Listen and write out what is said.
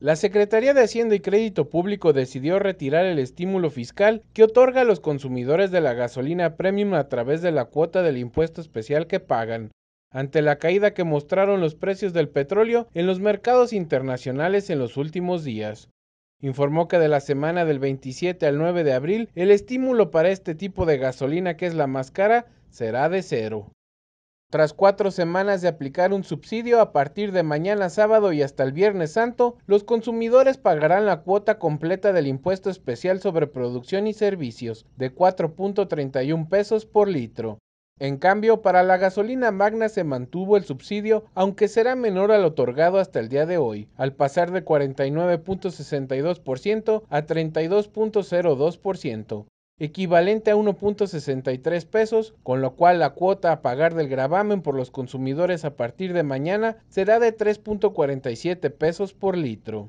La Secretaría de Hacienda y Crédito Público decidió retirar el estímulo fiscal que otorga a los consumidores de la gasolina premium a través de la cuota del impuesto especial que pagan. Ante la caída que mostraron los precios del petróleo en los mercados internacionales en los últimos días, informó que de la semana del 27 al 9 de abril el estímulo para este tipo de gasolina que es la más cara será de cero. Tras cuatro semanas de aplicar un subsidio a partir de mañana sábado y hasta el viernes santo, los consumidores pagarán la cuota completa del impuesto especial sobre producción y servicios de 4.31 pesos por litro. En cambio, para la gasolina magna se mantuvo el subsidio, aunque será menor al otorgado hasta el día de hoy, al pasar de 49.62% a 32.02% equivalente a 1.63 pesos, con lo cual la cuota a pagar del gravamen por los consumidores a partir de mañana será de 3.47 pesos por litro.